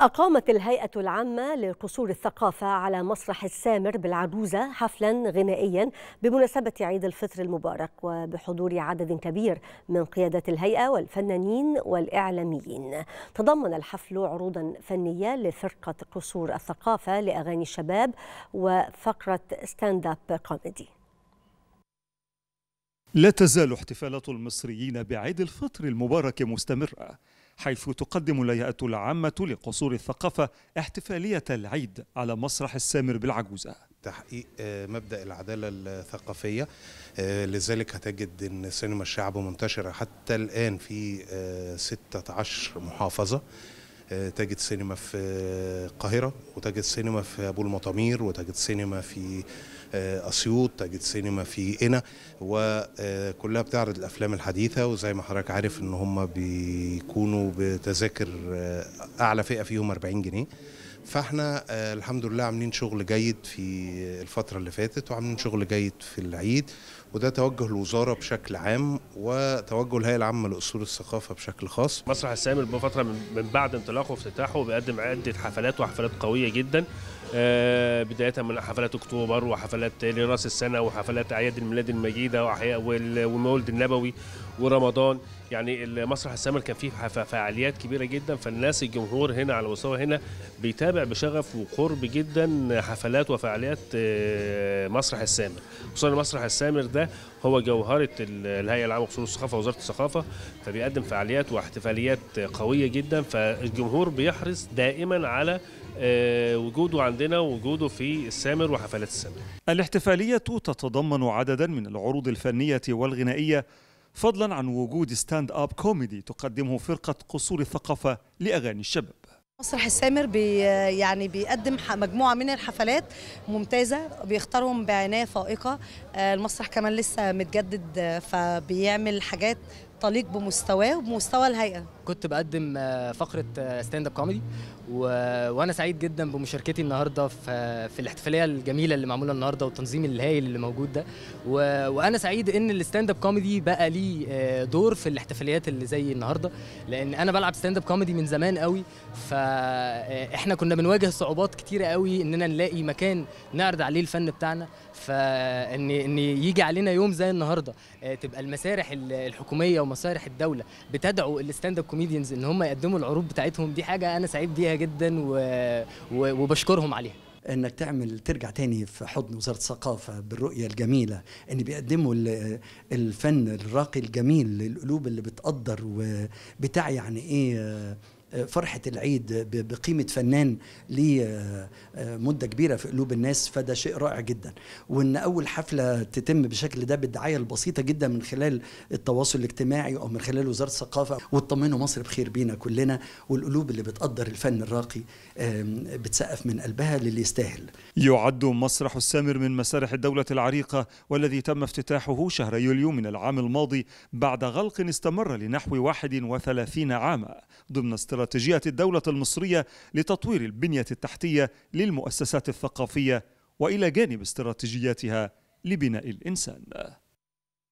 أقامت الهيئة العامة لقصور الثقافة على مسرح السامر بالعجوزة حفلا غنائيا بمناسبة عيد الفطر المبارك وبحضور عدد كبير من قيادة الهيئة والفنانين والإعلاميين تضمن الحفل عروضا فنية لفرقة قصور الثقافة لأغاني الشباب وفقرة ستاند اب كوميدي لا تزال احتفالات المصريين بعيد الفطر المبارك مستمرة حيث تقدم الهيئة العامة لقصور الثقافة احتفالية العيد على مسرح السامر بالعجوزة تحقيق آه، مبدأ العدالة الثقافية آه، لذلك هتجد أن سينما الشعب منتشرة حتى الآن في 16 آه، محافظة آه، تاجت سينما في القاهرة وتاجت سينما في أبو المطامير وتاجت سينما في آه، أسيوط تاجت سينما في قنا وكلها بتعرض الأفلام الحديثة وزي ما حضرتك عارف إن هم بيكونوا بتذاكر آه، أعلى فئة فيهم 40 جنيه فاحنا الحمد لله عاملين شغل جيد في الفترة اللي فاتت وعاملين شغل جيد في العيد وده توجه الوزاره بشكل عام وتوجه الهيئه العامه لاصول الثقافه بشكل خاص. مسرح السامل بفتره من بعد انطلاقه وافتتاحه بيقدم عده حفلات وحفلات قويه جدا آه، بدايه من حفلات اكتوبر وحفلات لراس السنه وحفلات اعياد الميلاد المجيده والمولد النبوي ورمضان يعني المسرح السامر كان فيه فعاليات كبيره جدا فالناس الجمهور هنا على مستوى هنا بيتابع بشغف وقرب جدا حفلات وفعاليات آه، مسرح السامر خصوصا المسرح السامر ده هو جوهره الهيئه العامه لخصوص الثقافه ووزاره الثقافه فبيقدم فعاليات واحتفاليات قويه جدا فالجمهور بيحرص دائما على آه، وجوده عندنا وجوده في السامر وحفلات السامر الاحتفالية تتضمن عددا من العروض الفنية والغنائية فضلا عن وجود ستاند اب كوميدي تقدمه فرقة قصور الثقافة لأغاني الشباب مسرح السامر بي يعني بيقدم مجموعه من الحفلات ممتازه بيختارهم بعنايه فائقه آه، المسرح كمان لسه متجدد آه، فبيعمل حاجات تليق بمستواه وبمستوى الهيئه كنت بقدم آه، فقره ستاند اب كوميدي و... وانا سعيد جدا بمشاركتي النهارده في في الاحتفاليه الجميله اللي معموله النهارده والتنظيم الهايل اللي موجود ده و... وانا سعيد ان الستاند اب كوميدي بقى ليه آه، دور في الاحتفاليات اللي زي النهارده لان انا بلعب ستاند اب كوميدي من زمان قوي فاحنا آه، كنا بنواجه صعوبات كتيره قوي اننا نلاقي مكان نعرض عليه الفن بتاعنا فان ان يجي علينا يوم زي النهارده آه، تبقى المسارح الحكوميه ومسارح الدوله بتدعو الستاند اب كوميديانز ان هم يقدموا العروض بتاعتهم دي حاجه انا سعيد بيها جدا وبشكرهم عليها انك تعمل ترجع تاني في حضن وزاره الثقافه بالرؤيه الجميله ان بيقدموا الفن الراقي الجميل للقلوب اللي بتقدر وبتاع يعني ايه آه، فرحه العيد بقيمه فنان لمده آه، آه، كبيره في قلوب الناس فده شيء رائع جدا وان اول حفله تتم بالشكل ده بالدعايه البسيطه جدا من خلال التواصل الاجتماعي او من خلال وزاره الثقافه وتطمنوا مصر بخير بينا كلنا والقلوب اللي بتقدر الفن الراقي بتسقف من قلبها للي يستاهل يعد مسرح السامر من مسارح الدوله العريقه والذي تم افتتاحه شهر يوليو من العام الماضي بعد غلق استمر لنحو 31 عاما ضمن استراتيجيه استراتيجية الدولة المصرية لتطوير البنية التحتية للمؤسسات الثقافية وإلى جانب استراتيجياتها لبناء الإنسان